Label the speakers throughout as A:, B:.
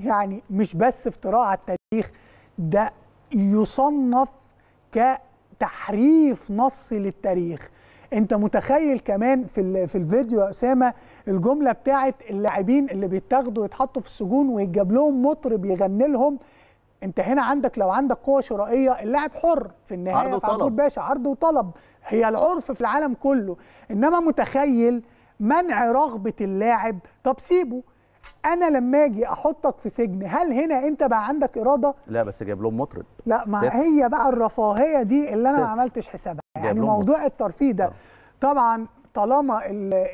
A: يعني مش بس افتراء على التاريخ ده يصنف كتحريف نصي للتاريخ انت متخيل كمان في في الفيديو يا اسامه الجمله بتاعه اللاعبين اللي بيتاخدوا يتحطوا في السجون ويتجاب لهم مطرب يغني لهم انت هنا عندك لو عندك قوه شرائيه اللاعب حر في النهايه عرض وطلب باشا عرض وطلب هي العرف في العالم كله انما متخيل منع رغبه اللاعب طب سيبه انا لما اجي احطك في سجن هل هنا انت بقى عندك اراده
B: لا بس جايب لهم مطرب
A: لا ما ده. هي بقى الرفاهيه دي اللي انا ما عملتش حسابها يعني موضوع الترفيه ده آه. طبعا طالما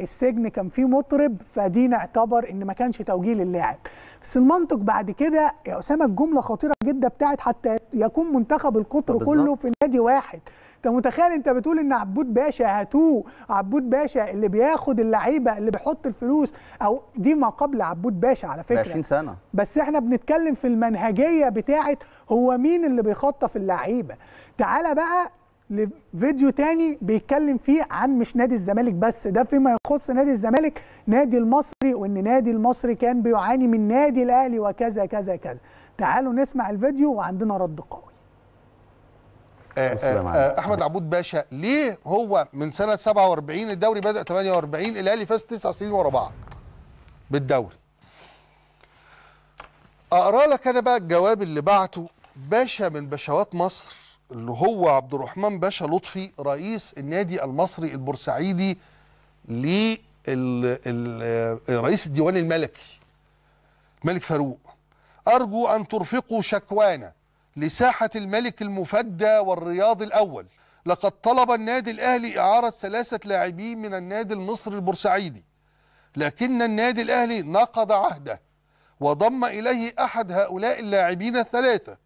A: السجن كان فيه مطرب فدي نعتبر ان ما كانش توجيه للاعب بس المنطق بعد كده يا اسامه الجمله خطيره جدا بتاعت حتى يكون منتخب القطر آه، كله في نادي واحد انت متخيل انت بتقول ان عبود باشا هاتوه عبود باشا اللي بياخد اللعيبه اللي بيحط الفلوس او دي ما قبل عبود باشا على فكره 20 سنه بس احنا بنتكلم في المنهجيه بتاعه هو مين اللي بيخطف اللعيبه تعالى بقى لفيديو تاني بيتكلم فيه عن مش نادي الزمالك بس ده فيما يخص نادي الزمالك نادي المصري وان نادي المصري كان بيعاني من نادي الاهلي وكذا كذا كذا تعالوا نسمع الفيديو وعندنا رد قوي
C: آه، آه، آه، احمد عبود باشا ليه هو من سنه 47 الدوري بدا 48 الاهلي فاز تسع سنين ورا بعض بالدوري اقرا لك انا بقى الجواب اللي بعته باشا من باشوات مصر اللي هو عبد الرحمن باشا لطفي رئيس النادي المصري البورسعيدي ل رئيس الديوان الملكي الملك فاروق ارجو ان ترفقوا شكوانا لساحة الملك المفدى والرياض الأول لقد طلب النادي الأهلي إعارة ثلاثة لاعبين من النادي المصري البورسعيدي لكن النادي الأهلي نقض عهده وضم إليه أحد هؤلاء اللاعبين الثلاثة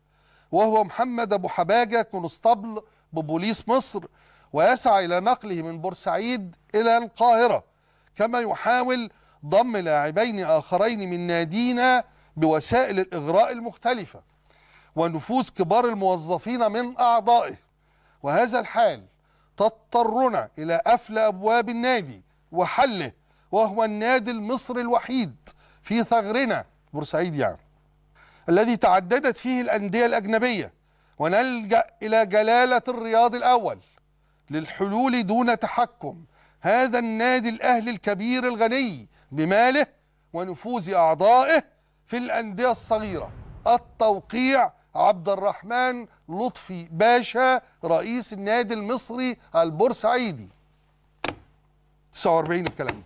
C: وهو محمد أبو حباجة كونستابل ببوليس مصر ويسعى إلى نقله من بورسعيد إلى القاهرة كما يحاول ضم لاعبين آخرين من نادينا بوسائل الإغراء المختلفة ونفوس كبار الموظفين من أعضائه وهذا الحال تضطرنا إلى قفل أبواب النادي وحله وهو النادي المصري الوحيد في ثغرنا بورسعيد يعني الذي تعددت فيه الأندية الأجنبية ونلجأ إلى جلالة الرياض الأول للحلول دون تحكم هذا النادي الأهلي الكبير الغني بماله ونفوذ أعضائه في الأندية الصغيرة التوقيع عبد الرحمن لطفي باشا رئيس النادي المصري البورسعيدي 49 الكلام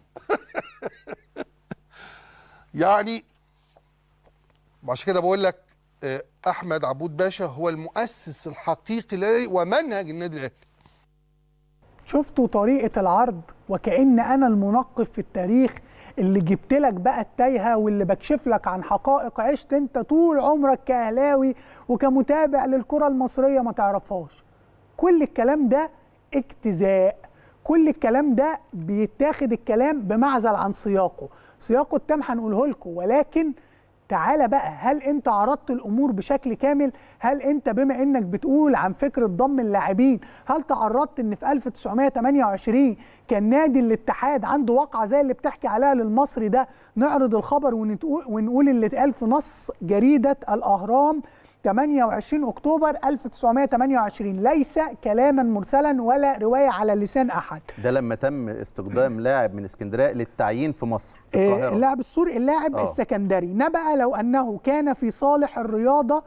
C: يعني عشان كده بقول لك آه، احمد عبود باشا هو المؤسس الحقيقي ومنهج النادي الاهلي
A: شفتوا طريقه العرض وكان انا المنقف في التاريخ اللي جبت لك بقى التايهه واللي بكشف لك عن حقائق عشت انت طول عمرك كاهلاوي وكمتابع للكره المصريه ما تعرفهاش كل الكلام ده اجتزاء كل الكلام ده بيتاخد الكلام بمعزل عن سياقه سياقه التام هنقوله لكم ولكن تعالى بقى هل انت عرضت الامور بشكل كامل هل انت بما انك بتقول عن فكره ضم اللاعبين هل تعرضت ان في 1928 كان نادي الاتحاد عنده واقعه زي اللي بتحكي عليها للمصري ده نعرض الخبر ونقول اللي اتقال في نص جريده الاهرام 28 اكتوبر 1928 ليس كلاما مرسلا ولا روايه على لسان احد
B: ده لما تم استخدام لاعب من اسكندريه للتعيين في مصر في إيه، القاهره اللاعب
A: السوري اللاعب أوه. السكندري نبأ لو انه كان في صالح الرياضه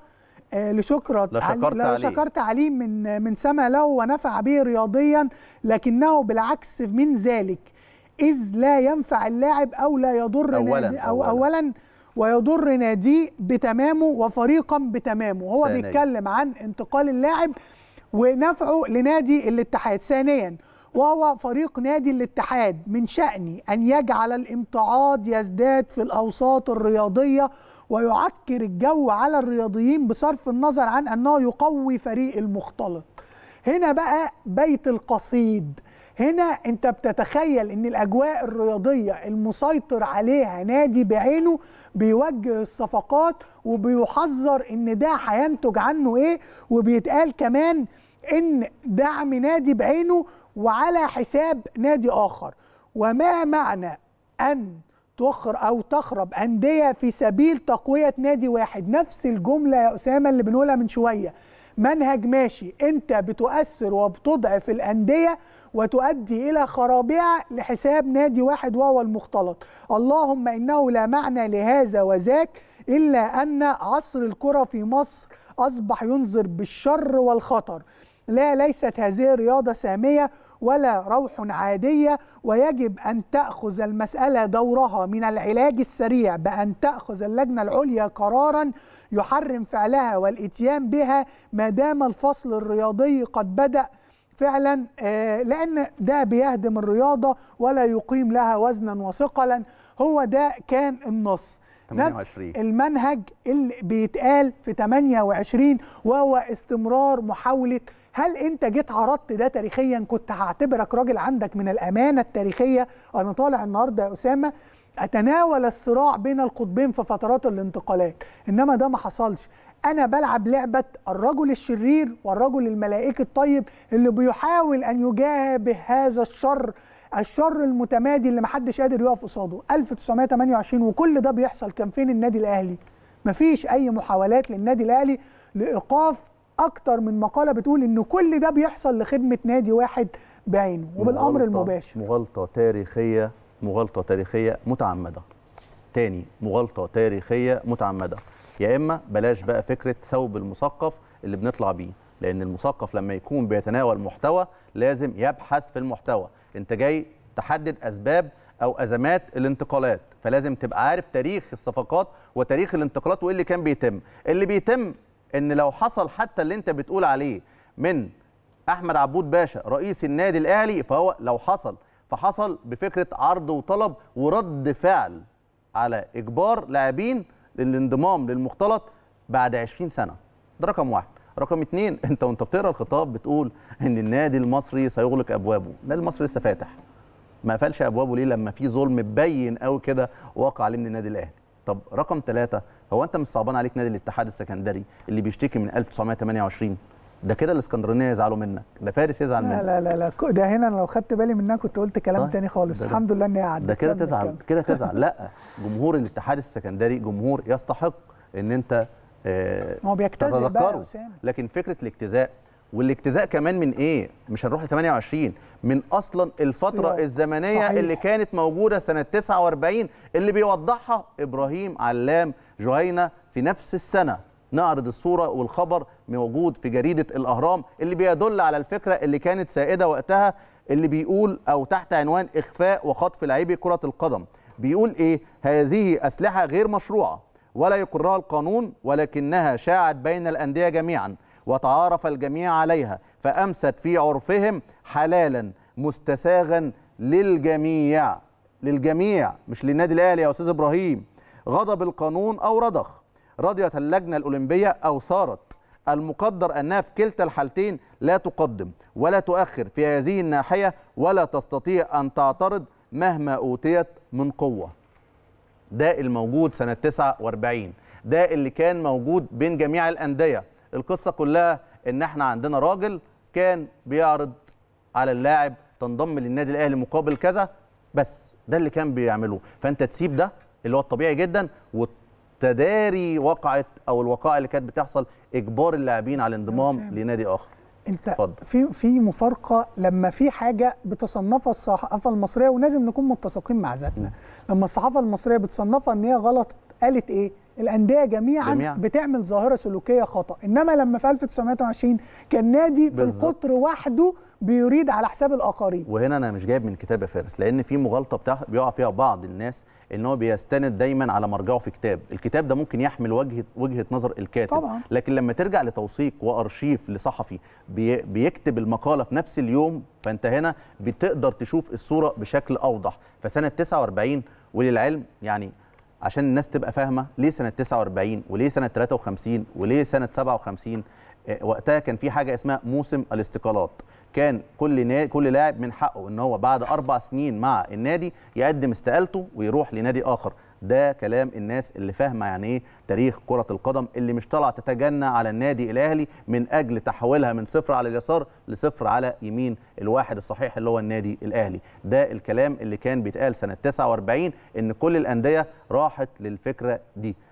A: لشكرة آه، لشكرت علي لشكرت عليه من من سما له ونفع به رياضيا لكنه بالعكس من ذلك إذ لا ينفع اللاعب أو لا يضر أولا, أو أولا, أولا ويضر ناديه بتمامه وفريقا بتمامه هو ثانية. بيتكلم عن انتقال اللاعب ونفعه لنادي الاتحاد ثانيا وهو فريق نادي الاتحاد من شأني أن يجعل الامتعاض يزداد في الأوساط الرياضية ويعكر الجو على الرياضيين بصرف النظر عن أنه يقوي فريق المختلط هنا بقى بيت القصيد هنا انت بتتخيل ان الاجواء الرياضيه المسيطر عليها نادي بعينه بيوجه الصفقات وبيحذر ان ده هينتج عنه ايه وبيتقال كمان ان دعم نادي بعينه وعلى حساب نادي اخر وما معنى ان تخر او تخرب انديه في سبيل تقويه نادي واحد نفس الجمله يا اسامه اللي بنقولها من شويه منهج ماشي انت بتؤثر وبتضعف الانديه وتؤدي إلى خرابها لحساب نادي واحد وهو المختلط اللهم إنه لا معنى لهذا وذاك إلا أن عصر الكرة في مصر أصبح ينظر بالشر والخطر لا ليست هذه رياضة سامية ولا روح عادية ويجب أن تأخذ المسألة دورها من العلاج السريع بأن تأخذ اللجنة العليا قرارا يحرم فعلها والإتيان بها ما دام الفصل الرياضي قد بدأ فعلا آه، لان ده بيهدم الرياضه ولا يقيم لها وزنا وثقلا هو ده كان النص 28. نفس المنهج اللي بيتقال في 28 وهو استمرار محاوله هل انت جيت عرضت ده تاريخيا كنت هعتبرك راجل عندك من الامانه التاريخيه انا طالع النهارده يا اسامه اتناول الصراع بين القطبين في فترات الانتقالات انما ده ما حصلش انا بلعب لعبه الرجل الشرير والرجل الملائكي الطيب اللي بيحاول ان يجابه هذا الشر الشر المتمادي اللي محدش قادر يقف قصاده 1928 وكل ده بيحصل كان فين النادي الاهلي مفيش اي محاولات للنادي الاهلي لايقاف اكتر من مقاله بتقول ان كل ده بيحصل لخدمه نادي واحد بعينه وبالامر المباشر
B: مغالطه تاريخيه مغالطه تاريخيه متعمده تاني مغالطه تاريخيه متعمده يا اما بلاش بقى فكره ثوب المثقف اللي بنطلع بيه لان المثقف لما يكون بيتناول محتوى لازم يبحث في المحتوى انت جاي تحدد اسباب او ازمات الانتقالات فلازم تبقى عارف تاريخ الصفقات وتاريخ الانتقالات وايه اللي كان بيتم اللي بيتم ان لو حصل حتى اللي انت بتقول عليه من احمد عبود باشا رئيس النادي الاهلي فهو لو حصل فحصل بفكره عرض وطلب ورد فعل على اجبار لاعبين للانضمام للمختلط بعد 20 سنه ده رقم واحد رقم اتنين انت وانت بتقرا الخطاب بتقول ان النادي المصري سيغلق ابوابه النادي المصري لسه فاتح ما قفلش ابوابه ليه لما في ظلم مبين قوي كده واقع عليه من النادي الاهلي طب رقم ثلاثة هو انت مش صعبان عليك نادي الاتحاد السكندري اللي بيشتكي من 1928 ده كده الاسكندرانيه يزعلوا منك ده فارس يزعل منك
A: لا لا لا ده هنا انا لو خدت بالي منها كنت قلت كلام طيب. تاني
B: خالص ده الحمد لله
A: ان هي ده كده تزعل كده تزعل لا
B: جمهور الاتحاد السكندري جمهور يستحق ان انت آه، ما هو بيجتزئ بقى يا لكن فكره الاجتزاء والاجتزاء كمان من ايه مش هنروح ل 28 من اصلا الفتره صحيح. الزمنيه صحيح. اللي كانت موجوده سنه 49 اللي بيوضحها ابراهيم علام جهينه في نفس السنه نعرض الصورة والخبر موجود في جريدة الأهرام اللي بيدل على الفكرة اللي كانت سائدة وقتها اللي بيقول أو تحت عنوان إخفاء وخطف لاعبي كرة القدم بيقول إيه هذه أسلحة غير مشروعة ولا يقرها القانون ولكنها شاعت بين الأندية جميعا وتعارف الجميع عليها فأمست في عرفهم حلالا مستساغا للجميع للجميع مش للنادي الأهلي يا أستاذ إبراهيم غضب القانون أو رضخ رضيت اللجنة الأولمبية أو ثارت المقدر أنها في كلتا الحالتين لا تقدم ولا تؤخر في هذه الناحية ولا تستطيع أن تعترض مهما أوتيت من قوة ده الموجود سنة 49 ده اللي كان موجود بين جميع الأندية القصة كلها إن احنا عندنا راجل كان بيعرض على اللاعب تنضم للنادي الأهلي مقابل كذا بس ده اللي كان بيعمله فأنت تسيب ده اللي هو الطبيعي جدا وت تداري وقعت او الوقائع اللي كانت بتحصل اجبار اللاعبين على الانضمام نعم. لنادي اخر
A: انت فضل. في في مفارقه لما في حاجه بتصنفها الصحافه المصريه ولازم نكون متسقين مع ذاتنا لما الصحافه المصريه بتصنفها ان هي غلط قالت ايه الانديه جميعا, جميعا بتعمل ظاهره سلوكيه خطا انما لما في 1920 كان نادي في القطر وحده بيريد على حساب الاخرين
B: وهنا انا مش جايب من كتاب يا فارس لان في مغالطه بتاع بيقع فيها بعض الناس ان هو بيستند دايما على مرجعه في كتاب الكتاب ده ممكن يحمل وجهه وجهه نظر الكاتب طبعا. لكن لما ترجع لتوثيق وارشيف لصحفي بي بيكتب المقاله في نفس اليوم فانت هنا بتقدر تشوف الصوره بشكل اوضح فسنه 49 وللعلم يعني عشان الناس تبقى فاهمه ليه سنه 49 وليه سنه 53 وليه سنه 57 آه، وقتها كان في حاجه اسمها موسم الاستقالات كان كل نا... كل لاعب من حقه ان هو بعد اربع سنين مع النادي يقدم استقالته ويروح لنادي اخر ده كلام الناس اللي فاهمه يعني ايه تاريخ كره القدم اللي مش طالعه تتجنى على النادي الاهلي من اجل تحويلها من صفر على اليسار لصفر على يمين الواحد الصحيح اللي هو النادي الاهلي ده الكلام اللي كان بيتقال سنه 49 ان كل الانديه راحت للفكره دي